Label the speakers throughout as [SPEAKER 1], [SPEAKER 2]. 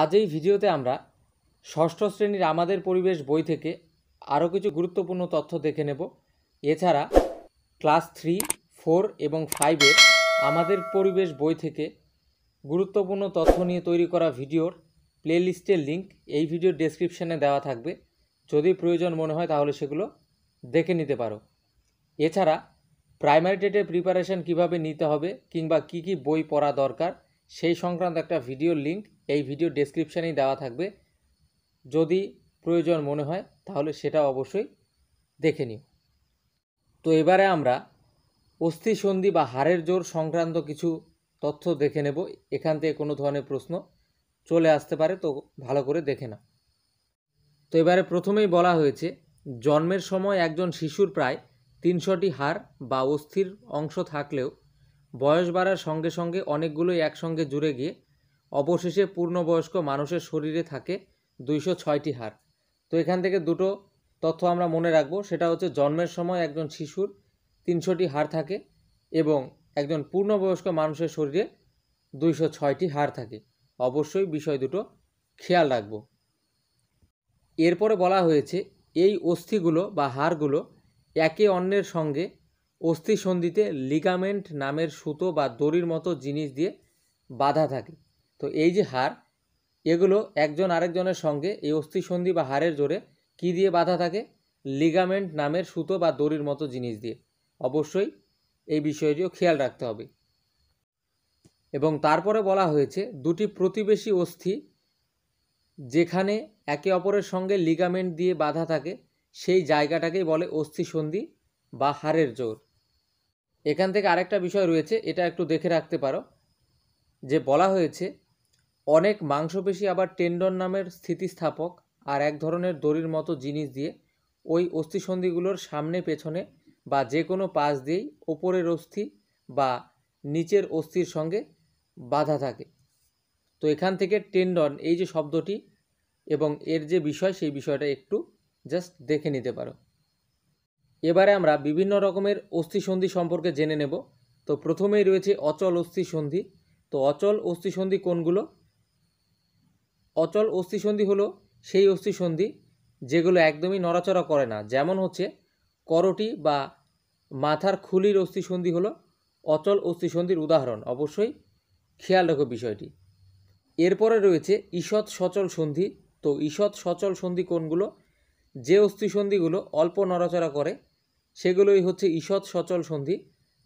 [SPEAKER 1] আজ এই ভিডিওতে আমরা ষষ্ঠ শ্রেণীর আমাদের পরিবেশ বই থেকে আরও কিছু গুরুত্বপূর্ণ তথ্য দেখে নেব এছাড়া ক্লাস থ্রি ফোর এবং ফাইভের আমাদের পরিবেশ বই থেকে গুরুত্বপূর্ণ তথ্য নিয়ে তৈরি করা ভিডিওর প্লেলিস্টের লিঙ্ক এই ভিডিওর ডেসক্রিপশানে দেওয়া থাকবে যদি প্রয়োজন মনে হয় তাহলে সেগুলো দেখে নিতে পারো এছাড়া প্রাইমারি ডেটের প্রিপারেশান কীভাবে নিতে হবে কিংবা কি কি বই পড়া দরকার সেই সংক্রান্ত একটা ভিডিওর লিঙ্ক এই ভিডিও ডেসক্রিপশানেই দেওয়া থাকবে যদি প্রয়োজন মনে হয় তাহলে সেটা অবশ্যই দেখে নিও তো এবারে আমরা অস্থি সন্ধি বা হাড়ের জোর সংক্রান্ত কিছু তথ্য দেখে নেব এখান থেকে কোনো ধরনের প্রশ্ন চলে আসতে পারে তো ভালো করে দেখে না তো এবারে প্রথমেই বলা হয়েছে জন্মের সময় একজন শিশুর প্রায় তিনশোটি হাড় বা অস্থির অংশ থাকলেও বয়স বাড়ার সঙ্গে সঙ্গে অনেকগুলোই একসঙ্গে জুড়ে গিয়ে অবশেষে পূর্ণবয়স্ক মানুষের শরীরে থাকে দুইশো ছয়টি হার তো এখান থেকে দুটো তথ্য আমরা মনে রাখব সেটা হচ্ছে জন্মের সময় একজন শিশুর তিনশোটি হার থাকে এবং একজন পূর্ণবয়স্ক মানুষের শরীরে দুইশো ছয়টি হার থাকে অবশ্যই বিষয় দুটো খেয়াল রাখব এরপরে বলা হয়েছে এই অস্থিগুলো বা হাড়গুলো একে অন্যের সঙ্গে অস্থিসন্ধিতে লিগামেন্ট নামের সুতো বা দড়ির মতো জিনিস দিয়ে বাধা থাকে তো এই যে হার এগুলো একজন আরেকজনের সঙ্গে এই অস্থিসন্ধি বা হাড়ের জোরে কি দিয়ে বাধা থাকে লিগামেন্ট নামের সুতো বা দড়ির মতো জিনিস দিয়ে অবশ্যই এই বিষয়টিও খেয়াল রাখতে হবে এবং তারপরে বলা হয়েছে দুটি প্রতিবেশী অস্থি যেখানে একে অপরের সঙ্গে লিগামেন্ট দিয়ে বাধা থাকে সেই জায়গাটাকেই বলে অস্থিসন্ধি বা হাড়ের জোর এখান থেকে আরেকটা বিষয় রয়েছে এটা একটু দেখে রাখতে পারো যে বলা হয়েছে অনেক মাংসপেশি আবার টেন্ডন নামের স্থিতিস্থাপক আর এক ধরনের দড়ির মতো জিনিস দিয়ে ওই অস্থিসন্ধিগুলোর সামনে পেছনে বা যে কোনো পাশ দিয়েই ওপরের অস্থি বা নিচের অস্থির সঙ্গে বাধা থাকে তো এখান থেকে টেন্ডন এই যে শব্দটি এবং এর যে বিষয় সেই বিষয়টা একটু জাস্ট দেখে নিতে পারো এবারে আমরা বিভিন্ন রকমের অস্থিসন্ধি সম্পর্কে জেনে নেব তো প্রথমেই রয়েছে অচল অস্থিসন্ধি তো অচল অস্থিসন্ধি কোনগুলো অচল অস্থিসন্ধি হলো সেই অস্থিসন্ধি যেগুলো একদমই নড়াচড়া করে না যেমন হচ্ছে করটি বা মাথার খুলির অস্থিসন্ধি হলো অচল অস্থিসন্ধির উদাহরণ অবশ্যই খেয়াল রেখো বিষয়টি এরপরে রয়েছে ঈষৎ সচল সন্ধি তো ঈষৎ সচল সন্ধি কোনগুলো যে অস্থিসন্ধিগুলো অল্প নড়াচড়া করে সেগুলোই হচ্ছে ঈষৎ সচল সন্ধি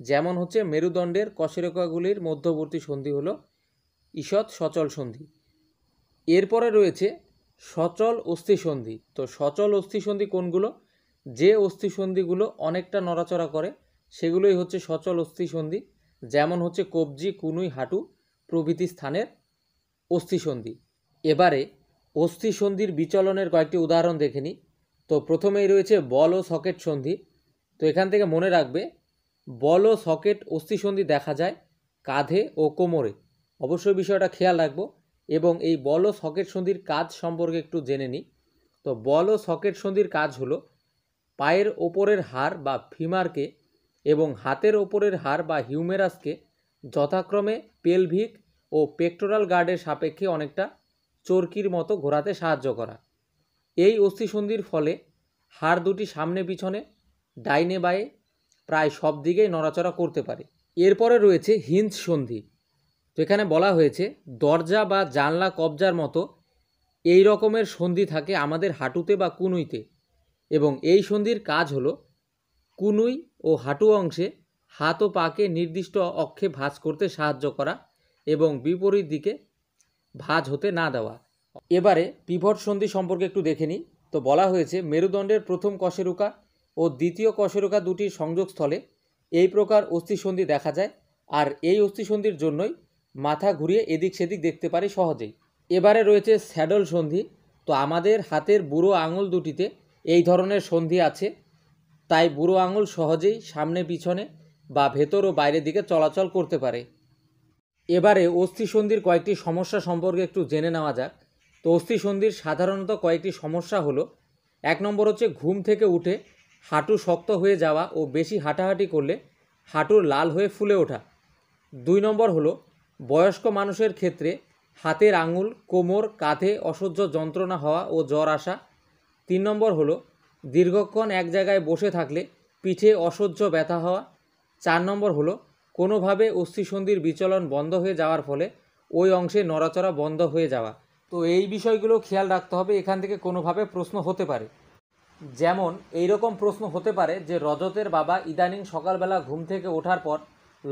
[SPEAKER 1] যেমন হচ্ছে মেরুদণ্ডের কশেরেকাগুলির মধ্যবর্তী সন্ধি হলো ঈষৎ সচল সন্ধি এরপরে রয়েছে সচল অস্থিসন্ধি তো সচল অস্থিসন্ধি কোনগুলো যে অস্থিসন্ধিগুলো অনেকটা নড়াচড়া করে সেগুলোই হচ্ছে সচল অস্থিসন্ধি যেমন হচ্ছে কবজি কুনুই হাঁটু প্রভৃতি স্থানের অস্থিসন্ধি এবারে অস্থিসন্ধির বিচলনের কয়েকটি উদাহরণ দেখে নিই তো প্রথমেই রয়েছে বল ও সকেট সন্ধি তো এখান থেকে মনে রাখবে বল ও সকেট অস্থিসন্ধি দেখা যায় কাঁধে ও কোমরে অবশ্যই বিষয়টা খেয়াল রাখবো এবং এই বল ও সকেট সন্ধির কাজ সম্পর্কে একটু জেনে নিই তো বল ও সকেট সন্ধির কাজ হলো পায়ের ওপরের হাড় বা ফিমারকে এবং হাতের ওপরের হাড় বা হিউমেরাসকে যথাক্রমে পেলভিক ও পেক্টোরাল গার্ডের সাপেক্ষে অনেকটা চর্কির মতো ঘোরাতে সাহায্য করা এই অস্থিসন্ধির ফলে হাড় দুটি সামনে পিছনে ডাইনে বায়ে প্রায় সব দিকেই নড়াচড়া করতে পারে এরপরে রয়েছে হিঞ্জ সন্ধি তো এখানে বলা হয়েছে দরজা বা জানলা কবজার মতো এই রকমের সন্ধি থাকে আমাদের হাঁটুতে বা কুনুইতে এবং এই সন্ধির কাজ হল কুনুই ও হাঁটু অংশে হাত ও পাকে নির্দিষ্ট অক্ষে ভাঁজ করতে সাহায্য করা এবং বিপরীত দিকে ভাঁজ হতে না দেওয়া এবারে পিভট সন্ধি সম্পর্কে একটু দেখে নিই তো বলা হয়েছে মেরুদণ্ডের প্রথম কশেরুকা ও দ্বিতীয় কশেরুকা দুটির সংযোগস্থলে এই প্রকার অস্থিসন্ধি দেখা যায় আর এই অস্থিসন্ধির জন্যই মাথা ঘুরিয়ে এদিক সেদিক দেখতে পারি সহজেই এবারে রয়েছে স্যাডল সন্ধি তো আমাদের হাতের বুড়ো আঙুল দুটিতে এই ধরনের সন্ধি আছে তাই বুড়ো আঙুল সহজেই সামনে পিছনে বা ভেতর ও বাইরের দিকে চলাচল করতে পারে এবারে অস্থিসন্ধির কয়েকটি সমস্যা সম্পর্কে একটু জেনে নেওয়া যাক তো অস্থিসন্ধির সাধারণত কয়েকটি সমস্যা হলো এক নম্বর হচ্ছে ঘুম থেকে উঠে হাঁটু শক্ত হয়ে যাওয়া ও বেশি হাঁটাহাঁটি করলে হাঁটুর লাল হয়ে ফুলে ওঠা দুই নম্বর হলো বয়স্ক মানুষের ক্ষেত্রে হাতের আঙুল কোমর কাঁধে অসহ্য যন্ত্রণা হওয়া ও জ্বর আসা তিন নম্বর হলো দীর্ঘক্ষণ এক জায়গায় বসে থাকলে পিঠে অসহ্য ব্যথা হওয়া চার নম্বর হলো কোনোভাবে অস্থিসন্ধির বিচলন বন্ধ হয়ে যাওয়ার ফলে ওই অংশে নড়াচড়া বন্ধ হয়ে যাওয়া তো এই বিষয়গুলো খেয়াল রাখতে হবে এখান থেকে কোনোভাবে প্রশ্ন হতে পারে যেমন এই রকম প্রশ্ন হতে পারে যে রজতের বাবা ইদানিং সকালবেলা ঘুম থেকে ওঠার পর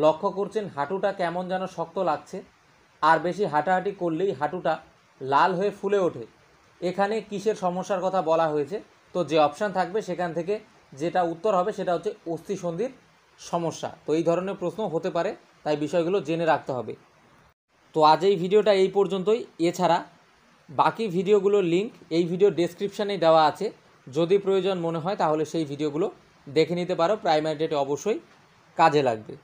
[SPEAKER 1] লক্ষ্য করছেন হাঁটুটা কেমন যেন শক্ত লাগছে আর বেশি হাঁটাহাঁটি করলেই হাঁটুটা লাল হয়ে ফুলে ওঠে এখানে কিসের সমস্যার কথা বলা হয়েছে তো যে অপশান থাকবে সেখান থেকে যেটা উত্তর হবে সেটা হচ্ছে অস্থিসন্ধির সমস্যা তো এই ধরনের প্রশ্ন হতে পারে তাই বিষয়গুলো জেনে রাখতে হবে তো আজ এই ভিডিওটা এই পর্যন্তই এছাড়া বাকি ভিডিওগুলোর লিঙ্ক এই ভিডিও ডেসক্রিপশানেই দেওয়া আছে যদি প্রয়োজন মনে হয় তাহলে সেই ভিডিওগুলো দেখে নিতে পারো প্রাইমারি ডেটে অবশ্যই কাজে লাগবে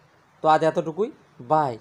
[SPEAKER 1] তো আজ এতটুকুই বাই